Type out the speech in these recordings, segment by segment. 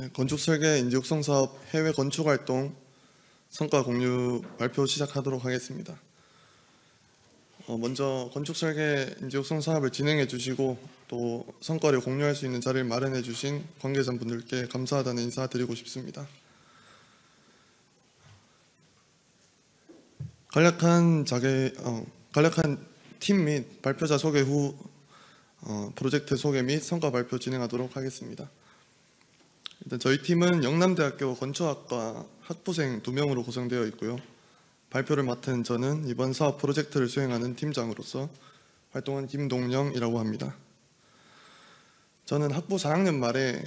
네, 건축설계 인재육성 사업 해외 건축활동 성과 공유 발표 시작하도록 하겠습니다. 어, 먼저 건축설계 인지육성 사업을 진행해 주시고 또 성과를 공유할 수 있는 자리를 마련해 주신 관계자분들께 감사하다는 인사드리고 싶습니다. 간략한 자계, 어, 간략한 팀 및 발표자 소개 후 어, 프로젝트 소개 및 성과 발표 진행하도록 하겠습니다. 일단 저희 팀은 영남대학교 건축학과 학부생 두 명으로 구성되어 있고요. 발표를 맡은 저는 이번 사업 프로젝트를 수행하는 팀장으로서 활동한 김동영이라고 합니다. 저는 학부 4학년 말에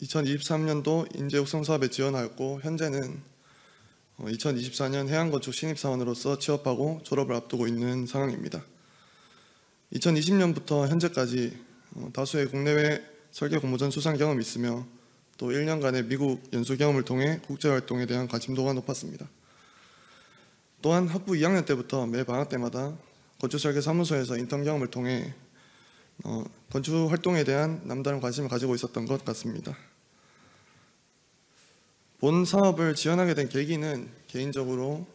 2023년도 인재육성 사업에 지원하였고 현재는 2024년 어, 해양건축 신입사원으로서 취업하고 졸업을 앞두고 있는 상황입니다. 2020년부터 현재까지 어, 다수의 국내외 설계 공모전 수상 경험이 있으며 또 1년간의 미국 연수 경험을 통해 국제 활동에 대한 관심도가 높았습니다. 또한 학부 2학년 때부터 매 방학 때마다 건축설계 사무소에서 인턴 경험을 통해 어, 건축 활동에 대한 남다른 관심을 가지고 있었던 것 같습니다. 본 사업을 지원하게 된 계기는 개인적으로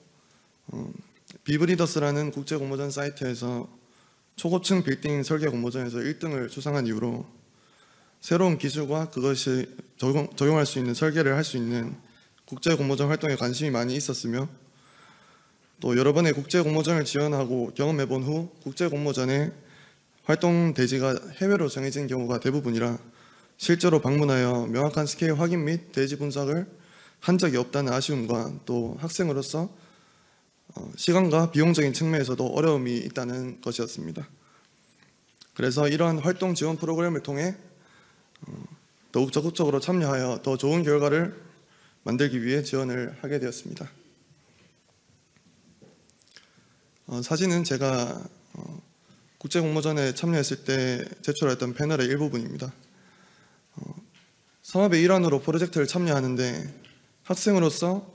어, 비브리더스라는 국제 공모전 사이트에서 초고층 빌딩 설계 공모전에서 1등을 수상한 이후로 새로운 기술과 그것이 적용, 할수 있는 설계를 할 수 있는 국제 공모전 활동에 관심이 많이 있었으며 또 여러 번의 국제 공모전을 지원하고 경험해 본 후 국제 공모전의 활동 대지가 해외로 정해진 경우가 대부분이라 실제로 방문하여 명확한 스케일 확인 및 대지 분석을 한 적이 없다는 아쉬움과 또 학생으로서 어, 시간과 비용적인 측면에서도 어려움이 있다는 것이었습니다. 그래서 이러한 활동 지원 프로그램을 통해 더욱 적극적으로 참여하여 더 좋은 결과를 만들기 위해 지원을 하게 되었습니다. 어, 사진은 제가 어, 국제 공모전에 참여했을 때 제출했던 패널의 일부분입니다. 어, 산업의 일환으로 프로젝트를 참여하는데 학생으로서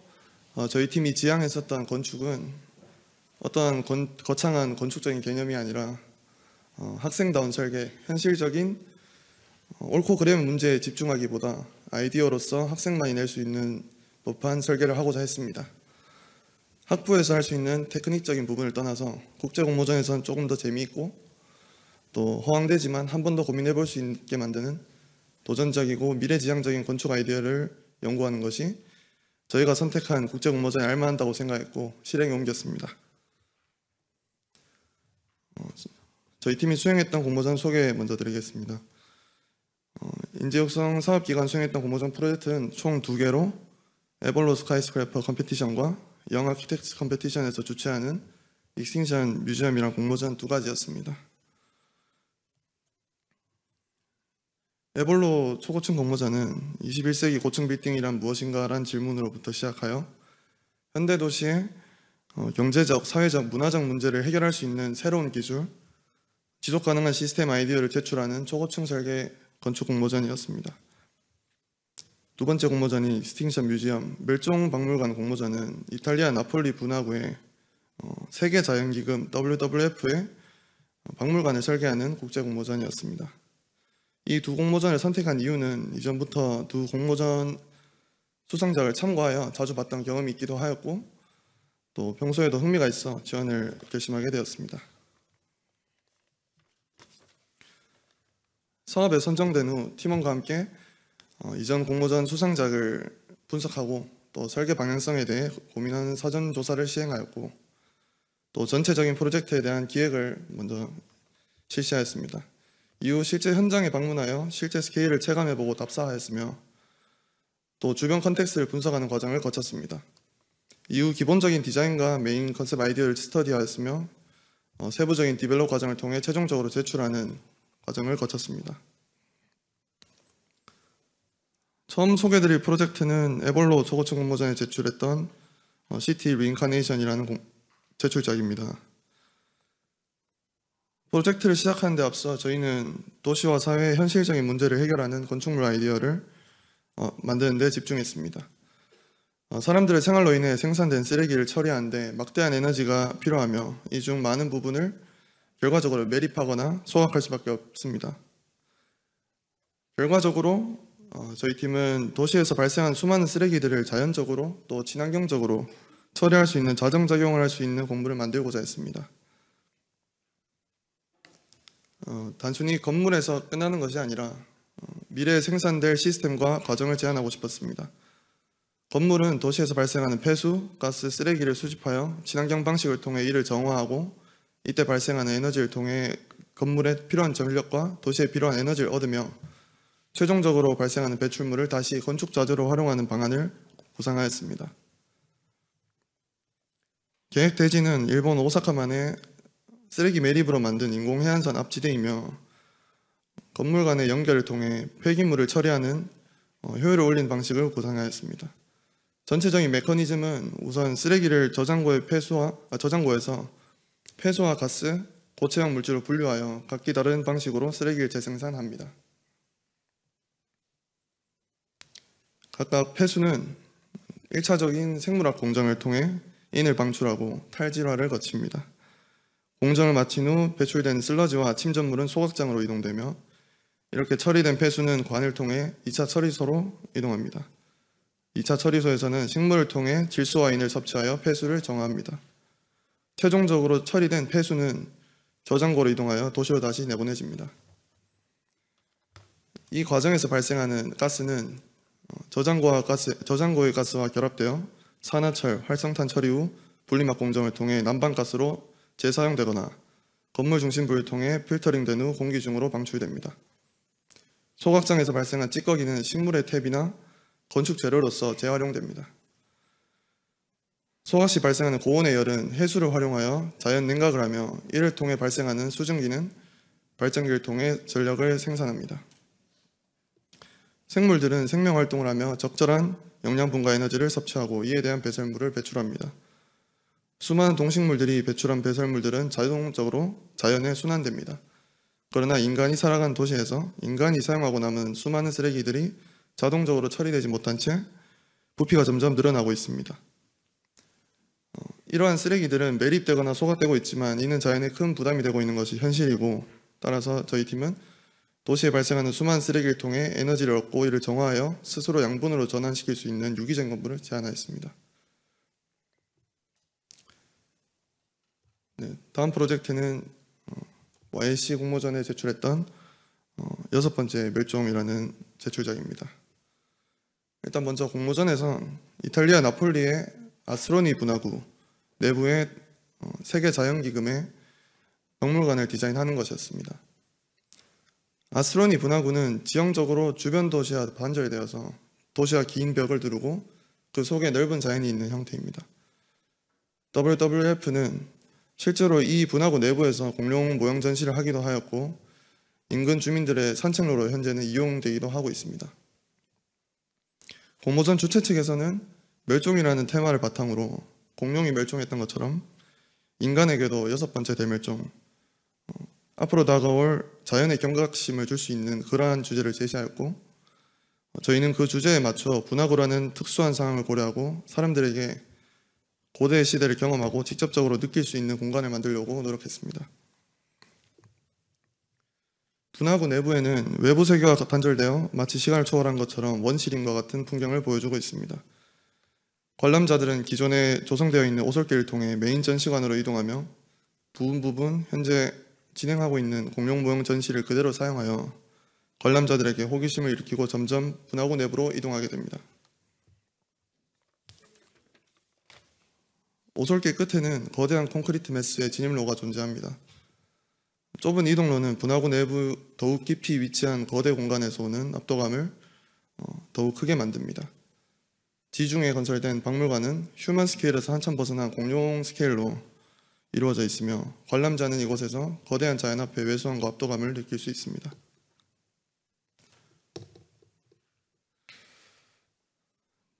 어, 저희 팀이 지향했었던 건축은 어떠한 건, 거창한 건축적인 개념이 아니라 어, 학생다운 설계, 현실적인 옳고 그름 문제에 집중하기보다 아이디어로서 학생만이 낼 수 있는 법한 설계를 하고자 했습니다. 학부에서 할 수 있는 테크닉적인 부분을 떠나서 국제 공모전에선 조금 더 재미있고 또 허황되지만 한 번 더 고민해 볼수 있게 만드는 도전적이고 미래지향적인 건축 아이디어를 연구하는 것이 저희가 선택한 국제 공모전에 알만한다고 생각했고 실행에 옮겼습니다. 어, 저희 팀이 수행했던 공모전 소개 먼저 드리겠습니다. 어, 인재육성 사업 기간 수행했던 공모전 프로젝트는 총 두 개로 에벌로 스카이스크래퍼 컴피티션과 영아 키텍스 컴피티션에서 주최하는 익스팅션 뮤지엄이랑 공모전 두 가지였습니다. 에볼로 초고층 공모전은 21세기 고층 빌딩이란 무엇인가란 질문으로부터 시작하여 현대 도시의 어, 경제적, 사회적, 문화적 문제를 해결할 수 있는 새로운 기술, 지속 가능한 시스템 아이디어를 제출하는 초고층 설계 건축 공모전이었습니다. 두 번째 공모전이 스팅샷 뮤지엄 멸종 박물관 공모전은 이탈리아 나폴리 분화구에 어, 세계자연기금 WWF의 어, 박물관을 설계하는 국제 공모전이었습니다. 이 두 공모전을 선택한 이유는 이전부터 두 공모전 수상자를 참고하여 자주 봤던 경험이 있기도 하였고 또 평소에도 흥미가 있어 지원을 결심하게 되었습니다. 사업에 선정된 후 팀원과 함께 어, 이전 공모전 수상작을 분석하고 또 설계 방향성에 대해 고민하는 사전 조사를 시행하였고 또 전체적인 프로젝트에 대한 기획을 먼저 실시하였습니다. 이후 실제 현장에 방문하여 실제 스케일을 체감해보고 답사하였으며 또 주변 컨텍스를 분석하는 과정을 거쳤습니다. 이후 기본적인 디자인과 메인 컨셉 아이디어를 스터디하였으며 어, 세부적인 디벨롭 과정을 통해 최종적으로 제출하는 과정을 거쳤습니다. 처음 소개드릴 프로젝트는 에볼로 저고층 공모전에 제출했던 어, 시티 리인카네이션이라는 공, 제출작입니다. 프로젝트를 시작하는 데 앞서 저희는 도시와 사회의 현실적인 문제를 해결하는 건축물 아이디어를 어, 만드는 데 집중했습니다. 어, 사람들의 생활로 인해 생산된 쓰레기를 처리하는데 막대한 에너지가 필요하며 이 중 많은 부분을 결과적으로 매립하거나 소각할 수밖에 없습니다. 결과적으로 어, 저희 팀은 도시에서 발생한 수많은 쓰레기들을 자연적으로 또 친환경적으로 처리할 수 있는 자정작용을 할 수 있는 건물을 만들고자 했습니다. 어, 단순히 건물에서 끝나는 것이 아니라 어, 미래에 생산될 시스템과 과정을 제안하고 싶었습니다. 건물은 도시에서 발생하는 폐수, 가스, 쓰레기를 수집하여 친환경 방식을 통해 이를 정화하고 이때 발생하는 에너지를 통해 건물에 필요한 전력과 도시에 필요한 에너지를 얻으며 최종적으로 발생하는 배출물을 다시 건축 자재로 활용하는 방안을 구상하였습니다. 계획 대지는 일본 오사카만의 쓰레기 매립으로 만든 인공 해안선 앞지대이며 건물 간의 연결을 통해 폐기물을 처리하는 어, 효율을 올린 방식을 구상하였습니다. 전체적인 메커니즘은 우선 쓰레기를 저장고에 폐수와 아, 저장고에서 폐소와 가스, 고체형 물질로 분류하여 각기 다른 방식으로 쓰레기를 재생산합니다. 각각 폐수는 1차적인 생물학 공정을 통해 인을 방출하고 탈질화를 거칩니다. 공정을 마친 후 배출된 슬러지와 침전물은 소각장으로 이동되며 이렇게 처리된 폐수는 관을 통해 2차 처리소로 이동합니다. 2차 처리소에서는 식물을 통해 질소와 인을 섭취하여 폐수를 정화합니다. 최종적으로 처리된 폐수는 저장고로 이동하여 도시로 다시 내보내집니다. 이 과정에서 발생하는 가스는 어, 저장고와 가스, 저장고의 가스와 결합되어 산화철, 활성탄 처리 후 분리막 공정을 통해 난방가스로 재사용되거나 건물 중심부를 통해 필터링된 후 공기 중으로 방출됩니다. 소각장에서 발생한 찌꺼기는 식물의 탭이나 건축 재료로서 재활용됩니다. 소화시 발생하는 고온의 열은 해수를 활용하여 자연 냉각을 하며 이를 통해 발생하는 수증기는 발전기를 통해 전력을 생산합니다. 생물들은 생명활동을 하며 적절한 영양분과 에너지를 섭취하고 이에 대한 배설물을 배출합니다. 수많은 동식물들이 배출한 배설물들은 자동적으로 자연에 순환됩니다. 그러나 인간이 살아간 도시에서 인간이 사용하고 남은 수많은 쓰레기들이 자동적으로 처리되지 못한 채 부피가 점점 늘어나고 있습니다. 이러한 쓰레기들은 매립되거나 소각되고 있지만 이는 자연에 큰 부담이 되고 있는 것이 현실이고 따라서 저희 팀은 도시에 발생하는 수많은 쓰레기를 통해 에너지를 얻고 이를 정화하여 스스로 양분으로 전환시킬 수 있는 유기적 건물을 제안하였습니다. 네, 다음 프로젝트는 어, YC 공모전에 제출했던 어, 여섯 번째 멸종이라는 제출작입니다. 일단 먼저 공모전에선 이탈리아 나폴리의 아스로니 분화구 내부에 어, 세계 자연기금의 박물관을 디자인하는 것이었습니다. 아스로니 분화구는 지형적으로 주변 도시와 반절되어서 도시와 긴 벽을 두르고 그 속에 넓은 자연이 있는 형태입니다. WWF는 실제로 이 분화구 내부에서 공룡 모형 전시를 하기도 하였고 인근 주민들의 산책로로 현재는 이용되기도 하고 있습니다. 공모전 주최 측에서는 멸종이라는 테마를 바탕으로 공룡이 멸종했던 것처럼 인간에게도 여섯 번째 대멸종 어, 앞으로 다가올 자연의 경각심을 줄 수 있는 그러한 주제를 제시하였고 어, 저희는 그 주제에 맞춰 분화구라는 특수한 상황을 고려하고 사람들에게 고대의 시대를 경험하고 직접적으로 느낄 수 있는 공간을 만들려고 노력했습니다. 분화구 내부에는 외부 세계와 단절되어 마치 시간을 초월한 것처럼 원시림과 같은 풍경을 보여주고 있습니다. 관람자들은 기존에 조성되어 있는 오솔길을 통해 메인 전시관으로 이동하며 부분 부분 현재 진행하고 있는 공룡 모형 전시를 그대로 사용하여 관람자들에게 호기심을 일으키고 점점 분화구 내부로 이동하게 됩니다. 오솔길 끝에는 거대한 콘크리트 매스의 진입로가 존재합니다. 좁은 이동로는 분화구 내부 더욱 깊이 위치한 거대 공간에서 오는 압도감을 어, 더욱 크게 만듭니다. 지중해 건설된 박물관은 휴먼 스케일에서 한참 벗어난 공룡 스케일로 이루어져 있으며 관람자는 이곳에서 거대한 자연 앞에 외소함과 압도감을 느낄 수 있습니다.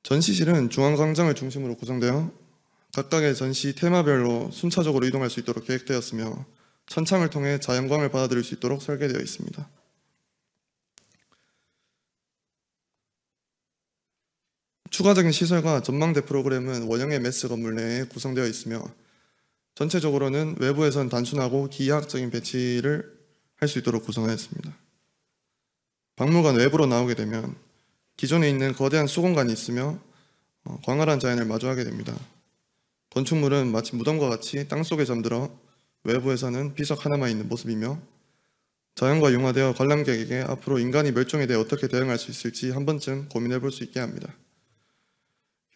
전시실은 중앙광장을 중심으로 구성되어 각각의 전시 테마별로 순차적으로 이동할 수 있도록 계획되었으며 천창을 통해 자연광을 받아들일 수 있도록 설계되어 있습니다. 추가적인 시설과 전망대 프로그램은 원형의 메스 건물 내에 구성되어 있으며 전체적으로는 외부에선 단순하고 기하학적인 배치를 할 수 있도록 구성하였습니다. 박물관 외부로 나오게 되면 기존에 있는 거대한 수공간이 있으며 어, 광활한 자연을 마주하게 됩니다. 건축물은 마치 무덤과 같이 땅속에 잠들어 외부에서는 비석 하나만 있는 모습이며 자연과 융화되어 관람객에게 앞으로 인간이 멸종에 대해 어떻게 대응할 수 있을지 한 번쯤 고민해 볼 수 있게 합니다.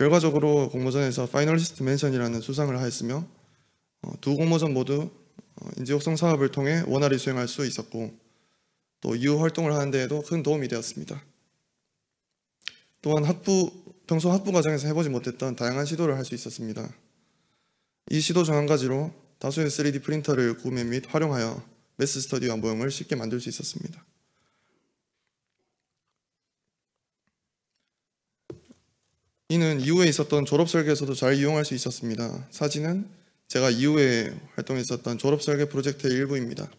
결과적으로 공모전에서 파이널리스트 멘션이라는 수상을 하였으며 어, 두 공모전 모두 어, 인지혁성 사업을 통해 원활히 수행할 수 있었고 또 이후 활동을 하는 데에도 큰 도움이 되었습니다. 또한 학부 평소 학부 과정에서 해보지 못했던 다양한 시도를 할 수 있었습니다. 이 시도 중 한 가지로 다수의 3D 프린터를 구매 및 활용하여 메스 스터디 완보형을 쉽게 만들 수 있었습니다. 이는 이후에 있었던 졸업 설계에서도 잘 이용할 수 있었습니다. 사진은 제가 이후에 활동했었던 졸업 설계 프로젝트의 일부입니다.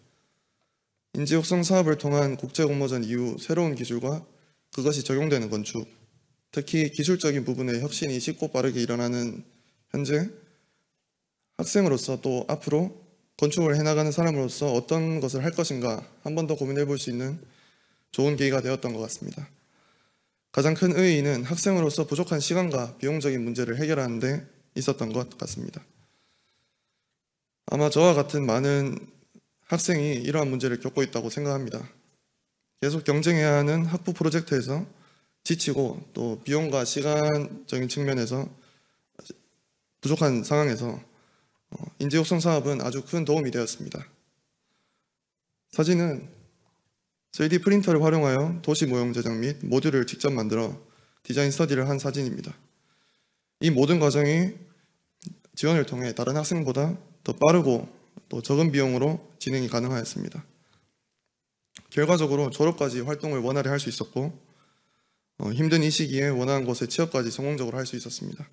인지 혁성 사업을 통한 국제 공모전 이후 새로운 기술과 그것이 적용되는 건축, 특히 기술적인 부분의 혁신이 쉽고 빠르게 일어나는 현재 학생으로서 또 앞으로 건축을 해나가는 사람으로서 어떤 것을 할 것인가 한 번 더 고민해 볼 수 있는 좋은 계기가 되었던 것 같습니다. 가장 큰 의의는 학생으로서 부족한 시간과 비용적인 문제를 해결하는 데 있었던 것 같습니다. 아마 저와 같은 많은 학생이 이러한 문제를 겪고 있다고 생각합니다. 계속 경쟁해야 하는 학부 프로젝트에서 지치고 또 비용과 시간적인 측면에서 부족한 상황에서 어, 인재육성 사업은 아주 큰 도움이 되었습니다. 사진은 3D 프린터를 활용하여 도시 모형 제작 및 모듈을 직접 만들어 디자인 스터디를 한 사진입니다. 이 모든 과정이 지원을 통해 다른 학생보다 더 빠르고 또 적은 비용으로 진행이 가능하였습니다. 결과적으로 졸업까지 활동을 원활히 할 수 있었고 어, 힘든 이 시기에 원하는 곳에 취업까지 성공적으로 할 수 있었습니다.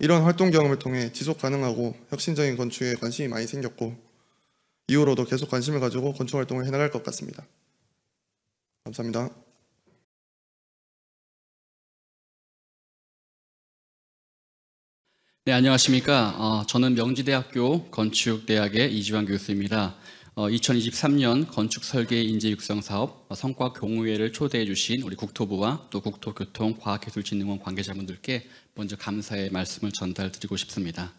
이런 활동 경험을 통해 지속 가능하고 혁신적인 건축에 관심이 많이 생겼고 이후로도 계속 관심을 가지고 건축 활동을 해나갈 것 같습니다. 감사합니다. 네, 안녕하십니까. 어, 저는 명지대학교 건축대학의 이지환 교수입니다. 어, 2023년 건축설계 인재 육성 사업 어, 성과 경우회를 초대해 주신 우리 국토부와 또 국토교통과학기술진흥원 관계자분들께 먼저 감사의 말씀을 전달드리고 싶습니다.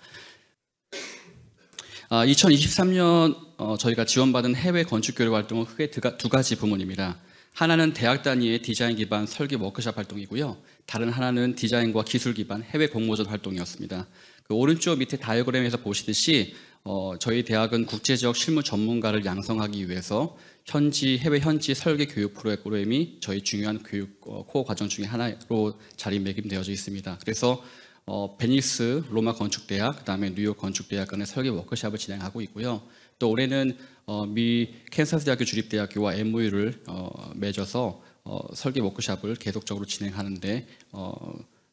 어, 아, 2023년 어, 저희가 지원받은 해외 건축교류 활동은 크게 두 가지 부문입니다. 하나는 대학 단위의 디자인 기반 설계 워크샵 활동이고요. 다른 하나는 디자인과 기술 기반 해외 공모전 활동이었습니다. 그 오른쪽 밑에 다이어그램에서 보시듯이 어, 저희 대학은 국제적 실무 전문가를 양성하기 위해서 현지 해외 현지 설계 교육 프로그램이 저희 중요한 교육 어, 코어 과정 중의 하나로 자리매김되어져 있습니다. 그래서 어, 베니스 로마 건축대학, 그다음에 뉴욕 건축대학 간의 설계 워크샵을 진행하고 있고요. 또 올해는 어, 미 캔사스 대학교 주립대학교와 MOU를 어, 맺어서 어, 설계 워크샵을 계속적으로 진행하는데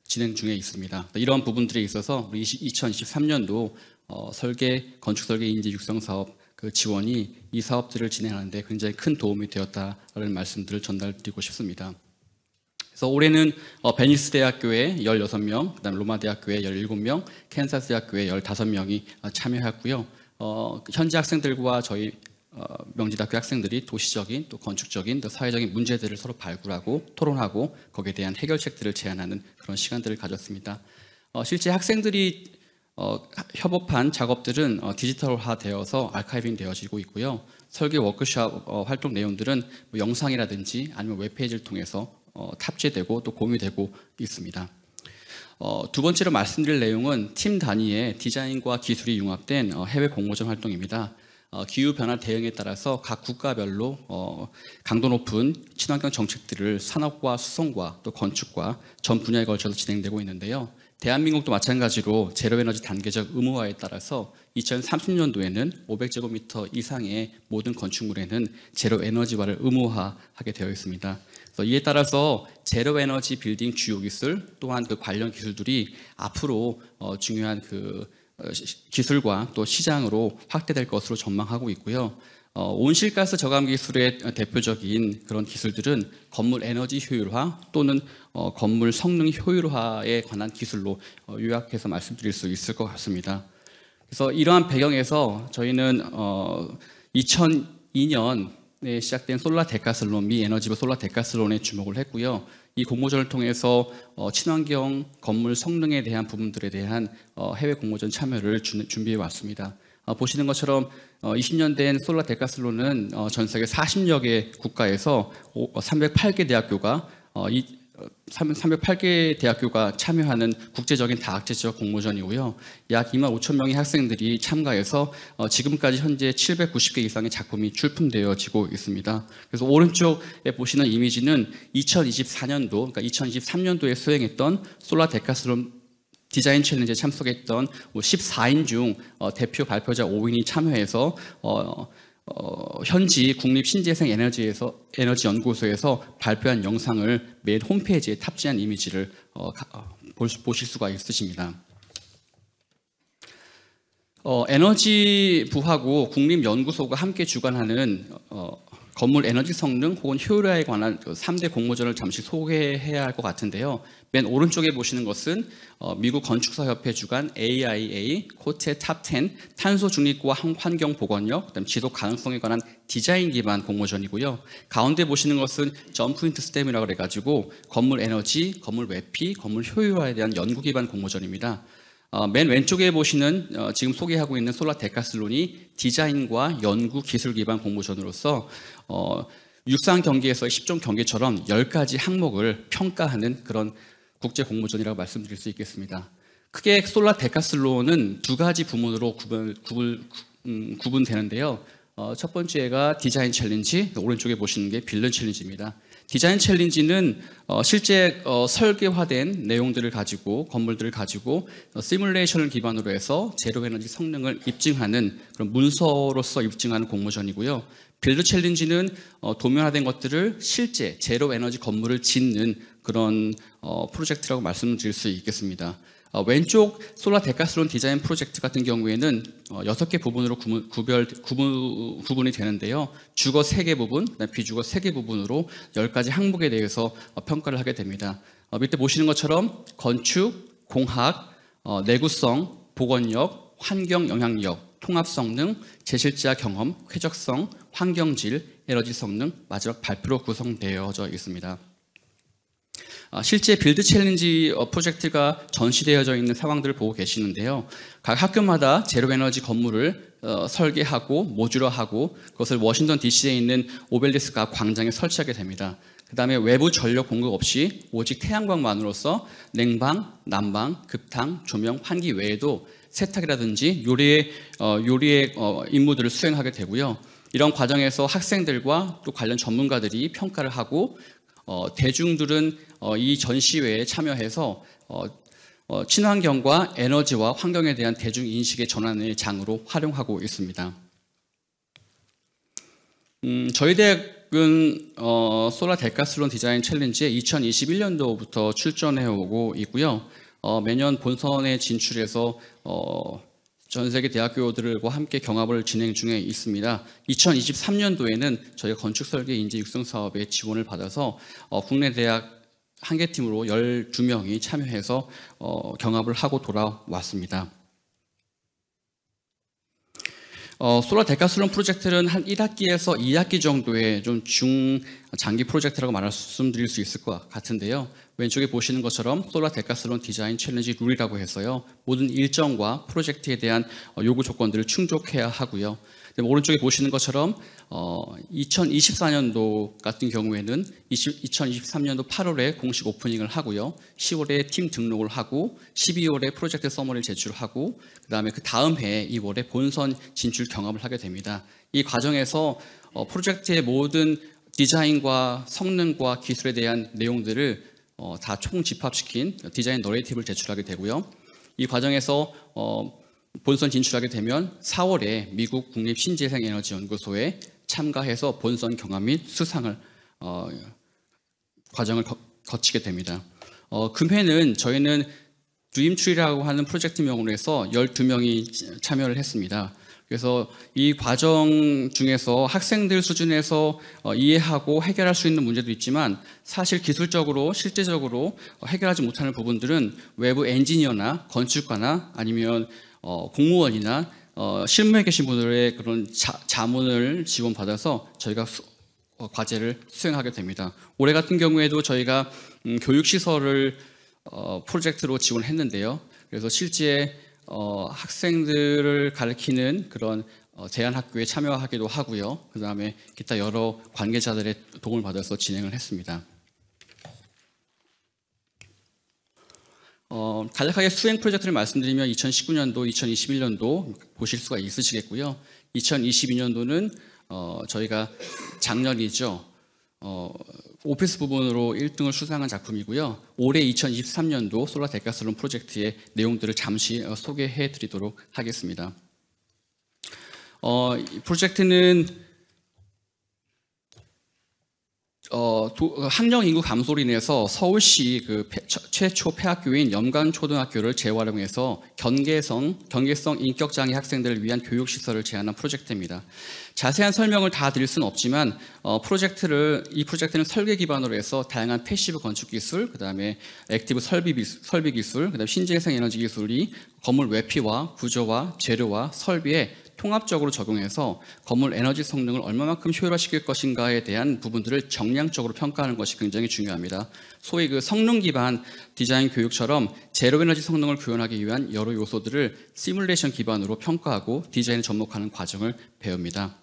진행 중에 있습니다. 이러한 부분들에 있어서 우리 2023년도 설계 건축 설계 인재 육성 사업 그 지원이 이 사업들을 진행하는데 굉장히 큰 도움이 되었다라는 말씀들을 전달드리고 싶습니다. 그래서 올해는 베니스 대학교에 16명, 그다음 로마 대학교에 17명, 캔사스 대학교에 15명이 참여했고요. 어, 그 현재 학생들과 저희 어, 명지대학교 학생들이 도시적인 또 건축적인 또 사회적인 문제들을 서로 발굴하고 토론하고 거기에 대한 해결책들을 제안하는 그런 시간들을 가졌습니다. 어, 실제 학생들이 어, 협업한 작업들은 어, 디지털화되어서 아카이빙 되어지고 있고요. 설계 워크샵 어, 활동 내용들은 뭐 영상이라든지 아니면 웹페이지를 통해서 어, 탑재되고 또 공유되고 있습니다. 어, 두 번째로 말씀드릴 내용은 팀 단위의 디자인과 기술이 융합된 어, 해외 공모전 활동입니다. 어, 기후변화 대응에 따라서 각 국가별로 어, 강도 높은 친환경 정책들을 산업과 수송과 또 건축과 전 분야에 걸쳐서 진행되고 있는데요. 대한민국도 마찬가지로 제로에너지 단계적 의무화에 따라서 2030년도에는 500제곱미터 이상의 모든 건축물에는 제로에너지화를 의무화하게 되어 있습니다. 이에 따라서 제로에너지 빌딩 주요 기술 또한 그 관련 기술들이 앞으로 어, 중요한 그 어, 기술과 또 시장으로 확대될 것으로 전망하고 있고요. 어, 온실가스 저감 기술의 대표적인 그런 기술들은 건물 에너지 효율화 또는 어, 건물 성능 효율화에 관한 기술로 어, 요약해서 말씀드릴 수 있을 것 같습니다. 그래서 이러한 배경에서 저희는 2002년에 어, 시작된 솔라 데카슬론, 미 에너지부 솔라 데카슬론에 주목을 했고요. 이 공모전을 통해서 어, 친환경 건물 성능에 대한 부분들에 대한 어, 해외 공모전 참여를 준비해 왔습니다. 보시는 것처럼 20년 어, 된 솔라 데카슬론은 어, 전 세계 40여 개 국가에서 308개 어, 대학교가 이 308개 대학교가 참여하는 국제적인 다학제적 공모전이고요. 약 2만 5천 명의 학생들이 참가해서 지금까지 현재 790개 이상의 작품이 출품되어지고 있습니다. 그래서 오른쪽에 보시는 이미지는 2024년도, 그러니까 2023년도에 수행했던 솔라 데카스론 디자인 챌린지에 참석했던 14인 뭐 중 어, 대표 발표자 5인이 참여해서 어, 어, 현지 국립 신재생 에너지에서 에너지 연구소에서 발표한 영상을 맨 홈페이지에 탑재한 이미지를 어, 어 수, 보실 수가 있으십니다. 어, 에너지 부하고 국립연구소가 함께 주관하는 어, 건물 에너지 성능 혹은 효율화에 관한 3대 그 공모전을 잠시 소개해야 할 것 같은데요. 맨 오른쪽에 보시는 것은 어, 미국 건축사협회 주관 AIA 코체 탑10 탄소 중립과 환경 보건력, 그다음 지속 가능성에 관한 디자인 기반 공모전이고요. 가운데 보시는 것은 점프인트 스템이라고 그래가지고 건물 에너지, 건물 외피, 건물 효율화에 대한 연구 기반 공모전입니다. 어, 맨 왼쪽에 보시는 어, 지금 소개하고 있는 솔라 데카슬론이 디자인과 연구 기술 기반 공모전으로서 어, 육상 경기에서의 10종 경기처럼 10가지 항목을 평가하는 그런 국제 공모전이라고 말씀드릴 수 있겠습니다. 크게 솔라 데카슬론은 두 가지 부문으로 구분, 구분, 음, 구분되는데요. 첫 번째가 디자인 챌린지, 오른쪽에 보시는 게 빌런 챌린지입니다. 디자인 챌린지는 어, 실제 어, 설계화된 내용들을 가지고 건물들을 가지고 어, 시뮬레이션을 기반으로 해서 제로 에너지 성능을 입증하는 그런 문서로서 입증하는 공모전이고요. 빌드 챌린지는 어, 도면화된 것들을 실제 제로 에너지 건물을 짓는 그런 어, 프로젝트라고 말씀드릴 수 있겠습니다. 어, 왼쪽 솔라 데카스론 디자인 프로젝트 같은 경우에는 어, 6개 부분으로 구별, 구분, 구분이 되는데요. 주거 3개 부분, 비주거 3개 부분으로 10가지 항목에 대해서 어, 평가를 하게 됩니다. 어, 밑에 보시는 것처럼 건축, 공학, 내구성, 보건력, 환경 영향력, 통합 성능, 제실자 경험, 쾌적성, 환경질, 에너지 성능, 마지막 발표로 구성되어져 있습니다. 아, 실제 빌드 챌린지 어, 프로젝트가 전시되어져 있는 상황들을 보고 계시는데요. 각 학교마다 제로 에너지 건물을 어, 설계하고 모듈화하고 그것을 워싱턴 DC에 있는 오벨리스가 광장에 설치하게 됩니다. 그 다음에 외부 전력 공급 없이 오직 태양광만으로서 냉방, 난방, 급탕, 조명, 환기 외에도 세탁이라든지 요리의, 어, 요리의 어, 임무들을 수행하게 되고요. 이런 과정에서 학생들과 또 관련 전문가들이 평가를 하고 어, 대중들은 어, 이 전시회에 참여해서 어, 어, 친환경과 에너지와 환경에 대한 대중 인식의 전환을 장으로 활용하고 있습니다. 음, 저희 대학은 어, 소라 데카슬론 디자인 챌린지에 2021년도부터 출전해오고 있고요. 어, 매년 본선에 진출해서 전 세계 대학교들과 함께 경합을 진행 중에 있습니다. 2023년도에는 저희가 건축설계 인재 육성 사업에 지원을 받아서 어, 국내 대학 한개 팀으로 12명이 참여해서 어, 경합을 하고 돌아왔습니다. 어, 소라 데카슬론 프로젝트는 한 1학기에서 2학기 정도의 좀 중장기 프로젝트라고 말씀드릴 수 있을 것 같은데요. 왼쪽에 보시는 것처럼 솔라 데카슬론 디자인 챌린지 룰이라고 해서요. 모든 일정과 프로젝트에 대한 어, 요구 조건들을 충족해야 하고요. 오른쪽에 보시는 것처럼 2024년도 어, 같은 경우에는 20, 2 3년도 8월에 공식 오프닝을 하고요. 10월에 팀 등록을 하고 12월에 프로젝트 서머를 제출하고 그다음에 그 다음 해에 2월에 본선 진출 경험을 하게 됩니다. 이 과정에서 어, 프로젝트의 모든 디자인과 성능과 기술에 대한 내용들을 어, 다 총집합시킨 디자인 너레이티브를 제출하게 되고요. 이 과정에서 어, 본선 진출하게 되면 4월에 미국 국립 신재생에너지연구소에 참가해서 본선 경험 및 수상을 어, 과정을 거, 치게 됩니다. 어, 금해는 저희는 드림트리라고 하는 프로젝트명으로 해서 12명이 참여를 했습니다. 그래서 이 과정 중에서 학생들 수준에서 어, 이해하고 해결할 수 있는 문제도 있지만 사실 기술적으로 실제적으로 어, 해결하지 못하는 부분들은 외부 엔지니어나 건축가나 아니면 어, 공무원이나 실무에 계신 분들의 그런 자, 문을 지원받아서 저희가 과제를 수행하게 됩니다. 올해 같은 경우에도 저희가 음, 교육시설을 프로젝트로 지원했는데요. 그래서 실제 어, 학생들을 가르치는 그런 어, 제한 학교에 참여하기도 하고요. 그 다음에 기타 여러 관계자들의 도움을 받아서 진행을 했습니다. 어, 간략하게 수행 프로젝트를 말씀드리면 2019년도, 2021년도 보실 수가 있으시겠고요. 2022년도는 어, 저희가 작년이죠. 어, 오피스 부분으로 1등을 수상한 작품이고요. 올해 2023년도 솔라 데카스론 프로젝트의 내용들을 잠시 어, 소개해 드리도록 하겠습니다. 어, 이 프로젝트는 어, 도, 어, 학령 인구 감소로 인해서 서울시 그 폐, 최초 폐학교인 연간 초등학교를 재활용해서 경계성 경계성 인격 장애 학생들을 위한 교육 시설을 제안한 프로젝트입니다. 자세한 설명을 다 드릴 수는 없지만 어, 프로젝트를 이 프로젝트는 설계 기반으로 해서 다양한 패시브 건축 기술, 그다음에 액티브 설비 기술, 설비 기술, 그다음 에 신재생 에너지 기술이 건물 외피와 구조와 재료와 설비에 통합적으로 적용해서 건물 에너지 성능을 얼마만큼 효율화시킬 것인가에 대한 부분들을 정량적으로 평가하는 것이 굉장히 중요합니다. 소위 그 성능 기반 디자인 교육처럼 제로 에너지 성능을 구현하기 위한 여러 요소들을 시뮬레이션 기반으로 평가하고 디자인에 접목하는 과정을 배웁니다.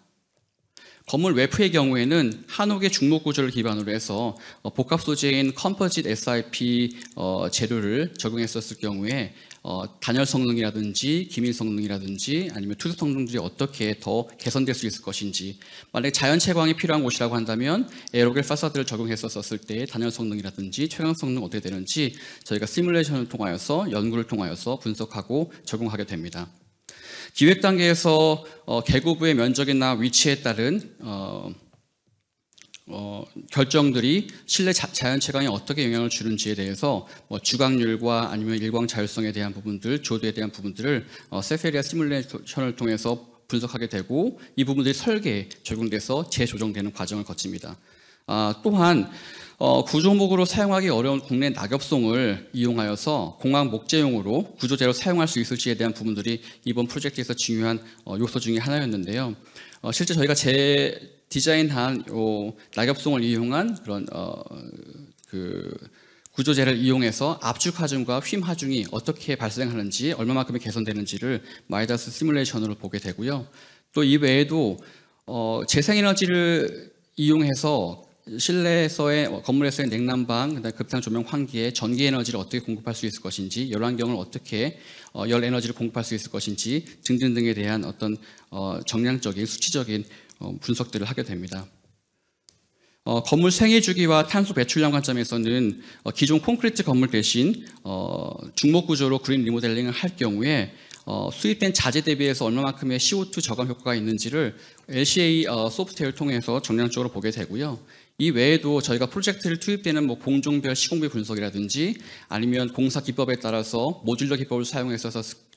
건물 외부의 경우에는 한옥의 중목 구조를 기반으로 해서 어, 복합 소재인 컴퍼짓 SIP 어, 재료를 적용했었을 경우에 어, 단열 성능이라든지 기밀 성능이라든지 아니면 투습 성능들이 어떻게 더 개선될 수 있을 것인지 만약에 자연채 광이 필요한 곳이라고 한다면 에어로겔 파사드를 적용했었을 때 단열 성능이라든지 최강 성능 어떻게 되는지 저희가 시뮬레이션을 통하여서 연구를 통하여서 분석하고 적용하게 됩니다. 기획 단계에서 어, 계곡의 면적이나 위치에 따른 어, 어, 결정들이 실내 자, 연 채광에 어떻게 영향을 주는지에 대해서 뭐주광률과 아니면 일광 자율성에 대한 부분들, 조도에 대한 부분들을 어, 세페리아 시뮬레이션을 통해서 분석하게 되고 이 부분들이 설계에 적용돼서 재조정되는 과정을 거칩니다. 아, 또한 어, 구조목으로 사용하기 어려운 국내 낙엽송을 이용하여서 공항 목재용으로 구조재로 사용할 수 있을지에 대한 부분들이 이번 프로젝트에서 중요한 어, 요소 중의 하나였는데요. 어, 실제 저희가 제 디자인한 요 낙엽송을 이용한 그런 어, 그 구조재를 이용해서 압축 하중과 휨 하중이 어떻게 발생하는지 얼마만큼의 개선되는지를 마이다스 시뮬레이션으로 보게 되고요. 또 이 외에도 어, 재생에너지를 이용해서 실내에서의 어, 건물에서의 냉난방, 그다음 급상 조명 환기에 전기 에너지를 어떻게 공급할 수 있을 것인지, 열환경을 어떻게 어, 열 에너지를 공급할 수 있을 것인지 등등등에 대한 어떤 어, 정량적인 수치적인 어, 분석들을 하게 됩니다. 어, 건물 생애 주기와 탄소 배출량 관점에서는 어, 기존 콘크리트 건물 대신 어, 중목 구조로 그린 리모델링을 할 경우에 어, 수입된 자재 대비해서 얼마만큼의 CO2 저감 효과가 있는지를 LCA 어, 소프트웨어를 통해서 정량적으로 보게 되고요. 이 외에도 저희가 프로젝트를 투입되는 뭐 공종별 시공비 분석이라든지 아니면 공사 기법에 따라서 모듈러 기법을 사용해서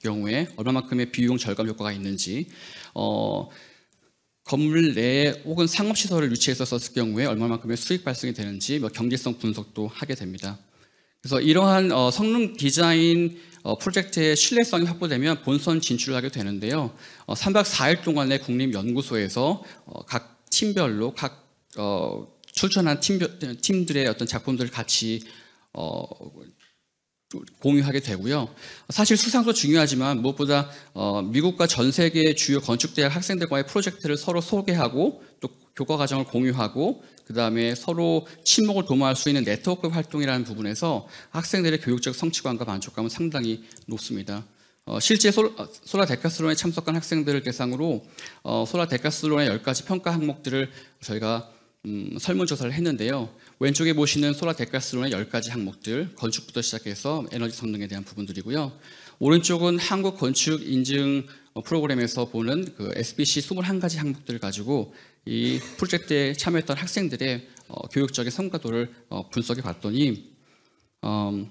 경우에 얼마만큼의 비용 절감 효과가 있는지 어, 건물 내에 혹은 상업시설을 유치해서 썼을 경우에 얼마만큼의 수익 발생이 되는지 뭐 경제성 분석도 하게 됩니다. 그래서 이러한 어, 성능 디자인 어, 프로젝트의 신뢰성이 확보되면 본선 진출을 하게 되는데요. 3박 어, 4일 동안의 국립연구소에서 각 팀별로 각 출전한 팀들의 어떤 작품들을 같이 공유하게 되고요. 사실 수상도 중요하지만 무엇보다 어, 미국과 전세계 주요 건축대학 학생들과의 프로젝트를 서로 소개하고 또 교과 과정을 공유하고 그 다음에 서로 친목을 도모할 수 있는 네트워크 활동이라는 부분에서 학생들의 교육적 성취감과 만족감은 상당히 높습니다. 어, 실제 소라 어, 데카슬론에 참석한 학생들을 대상으로 어, 소라 데카슬론의 10가지 평가 항목들을 저희가 음, 설문조사를 했는데요. 왼쪽에 보시는 소라 대가스론의 10가지 항목들, 건축부터 시작해서 에너지 성능에 대한 부분들이고요. 오른쪽은 한국 건축 인증 프로그램에서 보는 그 SBC 21가지 항목들을 가지고 이 프로젝트에 참여했던 학생들의 어, 교육적인 성과도를 어, 분석해 봤더니 음,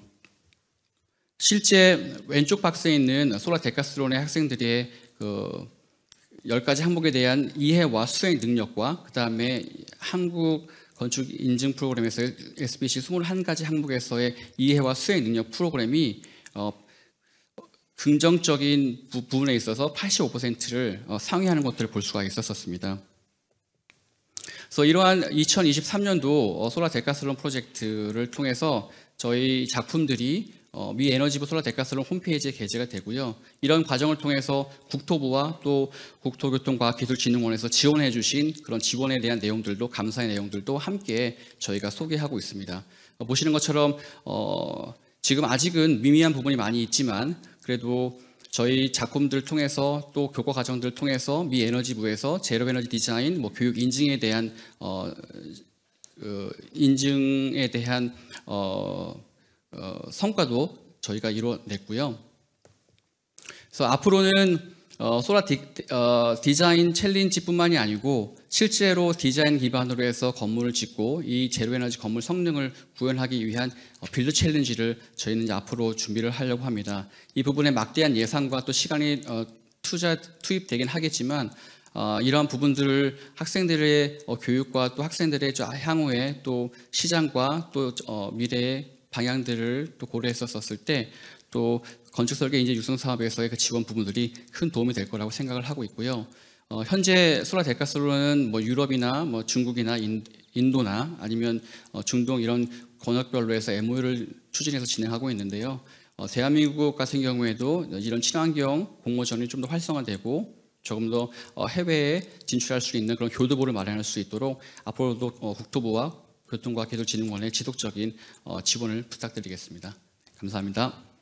실제 왼쪽 박스에 있는 소라 데카스론의 학생들의 그 10가지 항목에 대한 이해와 수행 능력과 그 다음에 한국 건축 인증 프로그램에서 SBC 21가지 항목에서의 이해와 수행 능력 프로그램이 어, 긍정적인 부, 분에 있어서 85%를 어, 상회하는 것들을 볼 수가 있었습니다. 그래서 이러한 2023년도 어, 소라 대가슬론 프로젝트를 통해서 저희 작품들이 어, 미 에너지부 솔라 대가스론 홈페이지에 게재가 되고요. 이런 과정을 통해서 국토부와 또 국토교통과학기술진흥원에서 지원해 주신 그런 지원에 대한 내용들도 감사의 내용들도 함께 저희가 소개하고 있습니다. 어, 보시는 것처럼 어, 지금 아직은 미미한 부분이 많이 있지만 그래도 저희 작품들 통해서 또 교과 과정들 통해서 미 에너지부에서 제로 에너지 디자인, 뭐 교육 인증에 대한 어, 그 인증에 대한 어, 어, 성과도 저희가 이뤄냈고요. 그래서 앞으로는 어, 소라 디, 어, 디자인 챌린지뿐만이 아니고 실제로 디자인 기반으로 해서 건물을 짓고 이 제로에너지 건물 성능을 구현하기 위한 빌드 챌린지를 저희는 앞으로 준비를 하려고 합니다. 이 부분에 막대한 예산과 또 시간이 투자 투입되긴 하겠지만 어, 이러한 부분들을 학생들의 어, 교육과 또 학생들의 향후에 또 시장과 또 어, 미래의 방향들을 또 고려했었을 때 또 건축 설계 인재 육성 사업에서의 그 지원 부분들이 큰 도움이 될 거라고 생각을 하고 있고요. 어, 현재 소라 데카솔로는뭐 유럽이나 뭐 중국이나 인, 도나 아니면 어, 중동 이런 권역별로 해서 MOU를 추진해서 진행하고 있는데요. 어, 대한민국 같은 경우에도 이런 친환경 공모전이 좀 더 활성화되고 조금 더 어, 해외에 진출할 수 있는 그런 교두보를 마련할 수 있도록 앞으로도 어, 국토부와 교통과학기술진흥원의 지속적인 어, 지원을 부탁드리겠습니다. 감사합니다.